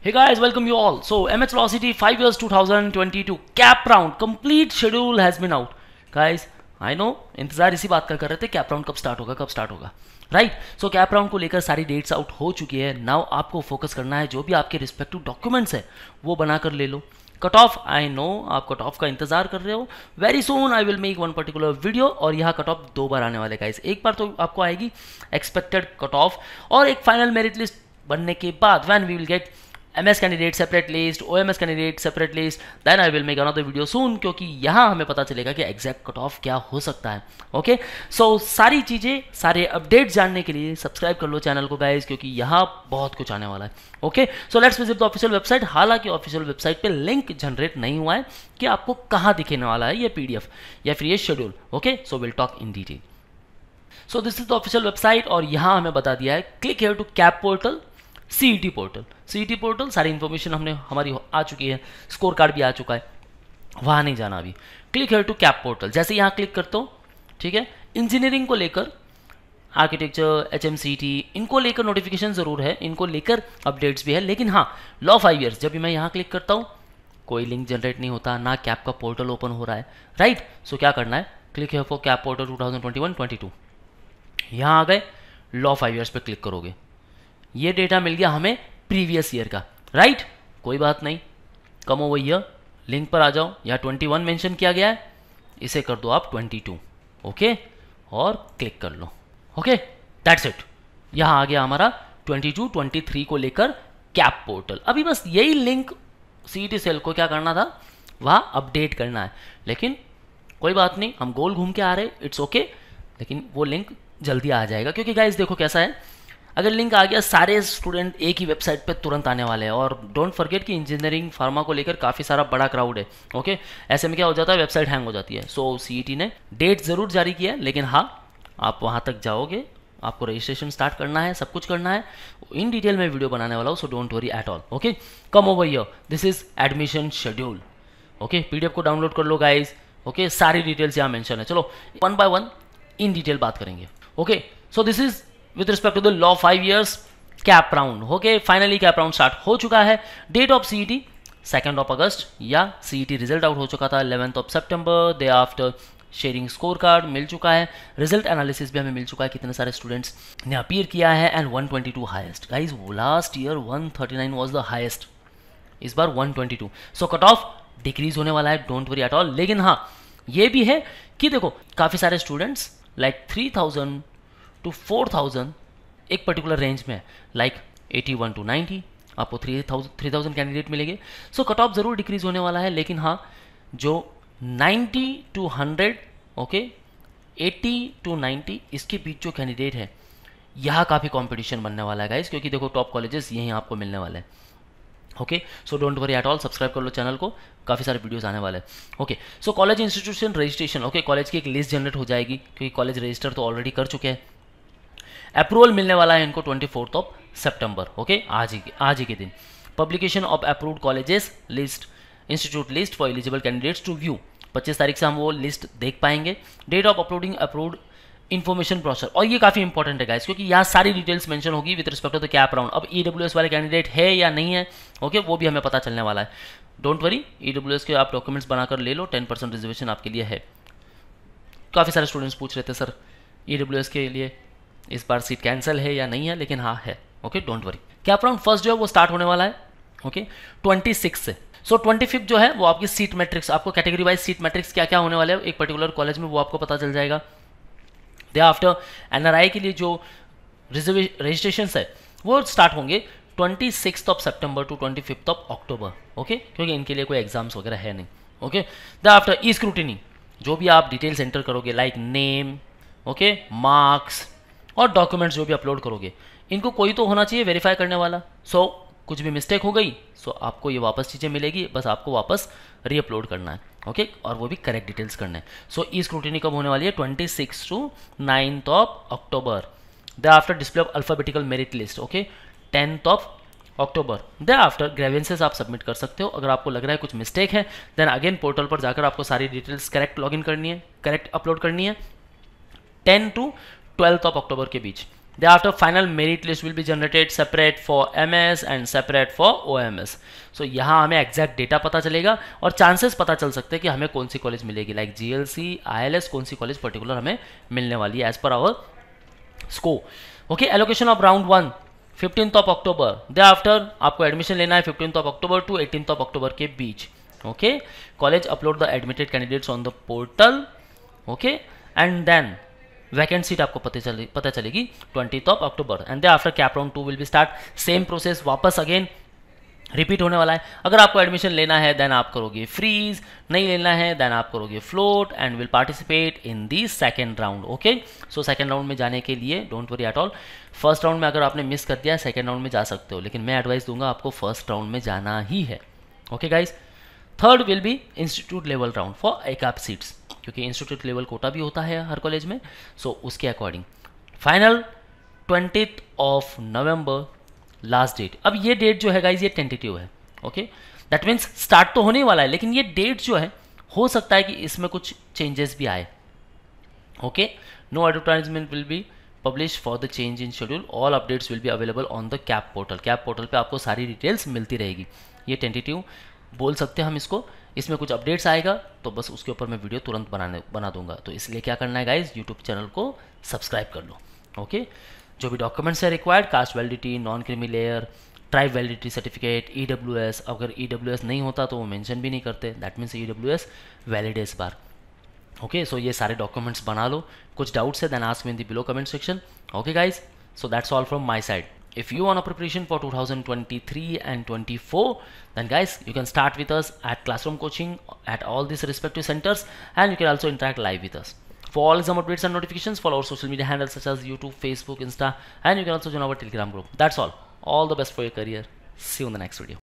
Hey guys, welcome you all. So MH Velocity 5 years 2022 cap round complete schedule has been out. Guys, I know इंतजार इसी बात का कर रहे थे कैप राउंड कब स्टार्ट होगा कब स्टार्ट होगा राइट सो कैप राउंड को लेकर सारी डेट्स आउट हो चुकी है नाउ आपको फोकस करना है जो भी आपके रिस्पेक्टिव डॉक्यूमेंट्स है वो बनाकर ले लो कट ऑफ आई नो आप कट ऑफ का इंतजार कर रहे हो very soon I will make one particular video और यहाँ कट ऑफ दो बार आने वाले गाइस एक बार तो आपको आएगी एक्सपेक्टेड कट ऑफ और एक फाइनल मेरिट लिस्ट बनने के बाद when we will get MS candidate separate list OMS candidate separate list then I will make another video soon क्योंकि यहाँ हमें पता चलेगा कि एग्जैक्ट कट ऑफ क्या हो सकता है ओके सो so, सारी चीज़ें सारे अपडेट जानने के लिए सब्सक्राइब कर लो चैनल को गाइज क्योंकि यहाँ बहुत कुछ आने वाला है okay so let's visit the official website हालांकि ऑफिशियल वेबसाइट पर लिंक जनरेट नहीं हुआ है कि आपको कहाँ दिखने वाला है ये पी या फिर ये schedule okay so will talk in detail so this is the official website और यहाँ हमें बता दिया है click here to CAP portal C portal C portal सारी इन्फॉर्मेशन हमने हमारी आ चुकी है स्कोर कार्ड भी आ चुका है वहाँ नहीं जाना अभी click here to CAP portal जैसे यहाँ क्लिक करता हूँ ठीक है इंजीनियरिंग को लेकर architecture H M C T इनको लेकर नोटिफिकेशन ज़रूर है इनको लेकर अपडेट्स भी है लेकिन हाँ लॉ फाइव ईयर्स जब भी मैं यहाँ क्लिक करता हूँ कोई लिंक जनरेट नहीं होता ना कैप का पोर्टल ओपन हो रहा है राइट right? सो so, क्या करना है क्लिक है for CAP portal two thousand twenty one twenty two यहाँ आ गए लॉ फाइव ईयर्स पर क्लिक करोगे ये डेटा मिल गया हमें प्रीवियस ईयर का राइट right? कोई बात नहीं कम ओवर ईयर लिंक पर आ जाओ यहाँ ट्वेंटी वन मैंशन किया गया है इसे कर दो आप ट्वेंटी टू ओके और क्लिक कर लो ओके दैट्स इट यहाँ आ गया हमारा ट्वेंटी टू ट्वेंटी थ्री को लेकर कैप पोर्टल अभी बस यही लिंक सी सेल को क्या करना था वह अपडेट करना है लेकिन कोई बात नहीं हम गोल घूम के आ रहे इट्स ओके okay, लेकिन वो लिंक जल्दी आ जाएगा क्योंकि गाइज देखो कैसा है अगर लिंक आ गया सारे स्टूडेंट एक ही वेबसाइट पे तुरंत आने वाले हैं और डोंट फॉरगेट कि इंजीनियरिंग फार्मा को लेकर काफ़ी सारा बड़ा क्राउड है ओके ऐसे में क्या हो जाता है वेबसाइट हैंग हो जाती है सो so, सी e ने डेट ज़रूर जारी किया है लेकिन हाँ आप वहाँ तक जाओगे आपको रजिस्ट्रेशन स्टार्ट करना है सब कुछ करना है इन डिटेल में वीडियो बनाने वाला हूँ so don't worry at all okay come over your this is admission schedule okay PDF को डाउनलोड कर लो गाइज ओके okay? सारी डिटेल्स यहाँ मेंशन है चलो one by one in detail बात करेंगे okay so this is with respect to the law five years CAP round okay finally CAP round start हो चुका है date of CET second of August या CET result out हो चुका था eleventh of September thereafter sharing score card मिल चुका है रिजल्ट एनालिसिस भी हमें मिल चुका है कितने सारे स्टूडेंट्स ने अपीयर किया है and 122 highest guys last year 139 was the highest इस बार 122 सो कट ऑफ डिक्रीज होने वाला है डोंट वरी एट ऑल लेकिन हाँ ये भी है कि देखो काफ़ी सारे students like three thousand to four thousand एक पर्टिकुलर रेंज में like eighty one to ninety आपको three thousand three thousand candidate मिलेंगे सो कट ऑफ ज़रूर डिक्रीज होने वाला है लेकिन हाँ जो ninety to hundred okay eighty to ninety इसके बीच जो कैंडिडेट है यह काफ़ी कॉम्पिटिशन बनने वाला है गाइस क्योंकि देखो टॉप कॉलेजेस यहीं आपको मिलने वाले हैं okay so don't worry at all subscribe कर लो चैनल को काफ़ी सारे वीडियोस आने वाले हैं okay so college institution registration okay college की एक लिस्ट जनरेट हो जाएगी क्योंकि कॉलेज रजिस्टर तो ऑलरेडी कर चुके हैं अप्रूवल मिलने वाला है इनको twenty fourth of September okay आज ही आज ही के दिन publication of approve colleges list institute list for eligible candidates to view पच्चीस तारीख से हम वो लिस्ट देख पाएंगे date of uploading approved information process और ये काफ़ी इंपॉर्टेंट है गाइस क्योंकि यहाँ सारी डिटेल्स मेंशन होगी with respect to the CAP round अब ई e वाले कैंडिडेट है या नहीं है ओके okay, वो भी हमें पता चलने वाला है डोंट वरी ई के आप डॉक्यूमेंट्स बनाकर ले लो टेन रिजर्वेशन आपके लिए है काफ़ी सारे स्टूडेंट्स पूछ रहे थे सर ई e के लिए इस बार सीट कैंसिल है या नहीं है लेकिन हाँ है ओके डोंट वरी क्या राउंड फर्स्ट जो है वो स्टार्ट होने वाला है ओके ट्वेंटी सिक्स से सो ट्वेंटी फिफ्थ जो है वो आपकी सीट मैट्रिक्स आपको कैटेगरी वाइज सीट मैट्रिक्स क्या क्या होने वाले है एक पर्टिकुलर कॉलेज में वो आपको पता चल जाएगा दे आफ्टर एन के लिए जो रजिस्ट्रेशन है वो स्टार्ट होंगे twenty six of September to twenty fifth of October okay क्योंकि इनके लिए कोई एग्जाम्स वगैरह है नहीं okay thereafter E scrutiny जो भी आप डिटेल्स एंटर करोगे लाइक नेम ओके मार्क्स और डॉक्यूमेंट्स जो भी अपलोड करोगे इनको कोई तो होना चाहिए वेरीफाई करने वाला सो so, कुछ भी मिस्टेक हो गई सो so आपको ये वापस चीज़ें मिलेगी बस आपको वापस रीअपलोड करना है ओके okay? और वो भी करेक्ट डिटेल्स करना है सो ई स्क्रूटनी कब होने वाली है twenty six to ninth of October thereafter display of alphabetical merit list okay tenth of October thereafter grievances आप सबमिट कर सकते हो अगर आपको लग रहा है कुछ मिस्टेक है देन अगेन पोर्टल पर जाकर आपको सारी डिटेल्स करेक्ट लॉग करनी है करेक्ट अपलोड करनी है ten to twelfth of October के बीच merit list will be generated separate for M S and separate for O M S so यहाँ हमें एग्जैक्ट डेटा पता चलेगा और चांसेस पता चल सकते हैं कि हमें कौन सी कॉलेज मिलेगी लाइक आई एल एस कौन सी कॉलेज पर्टिकुलर हमें मिलने वाली है as per our score okay allocation of round one fifteenth of October thereafter आपको एडमिशन लेना है fifteenth of October to eighteen of October के बीच okay college upload the admitted candidates on the portal okay and then vacant seat आपको पता चले पता चलेगी twenty of October and thereafter CAP round two will be start same process वापस again repeat होने वाला है अगर आपको एडमिशन लेना है देन आप करोगे फ्रीज नहीं लेना है देन आप करोगे float and will participate in the second round okay so second round में जाने के लिए don't worry at all first round में अगर आपने मिस कर दिया सेकेंड राउंड में जा सकते हो लेकिन मैं एडवाइस दूंगा आपको फर्स्ट राउंड में जाना ही है okay guys third will be institute level round for एक सीट्स क्योंकि इंस्टीट्यूट लेवल कोटा भी होता है हर कॉलेज में सो so, उसके according final twenty of November last date अब ये डेट जो है गाइज ये टेंटेटिव है ओके दैट मीन्स स्टार्ट तो होने वाला है लेकिन ये डेट जो है हो सकता है कि इसमें कुछ चेंजेस भी आए okay no advertisement will be publish for the change in schedule all updates will be available on the CAP portal CAP portal पे आपको सारी डिटेल्स मिलती रहेगी ये टेंटेटिव बोल सकते हैं हम इसको इसमें कुछ अपडेट्स आएगा तो बस उसके ऊपर मैं वीडियो तुरंत बनाने बना दूंगा तो इसलिए क्या करना है गाइज यूट्यूब चैनल को सब्सक्राइब कर लो ओके जो भी डॉक्यूमेंट्स है required caste validity non creamy layer tribe validity certificate E अगर ई e नहीं होता तो वो मैंशन भी नहीं करते that means E W S valid है इस बार ओके सो ये सारे डॉक्यूमेंट्स बना लो कुछ डाउट्स है then ask me the below comment section okay guys so that's all from my side if you want a preparation for 2023 and 24 then guys you can start with us at classroom coaching at all these respective centers and you can also interact live with us for all exam updates and notifications follow our social media handles such as youtube facebook insta and you can also join our telegram group that's all all the best for your career see you in the next video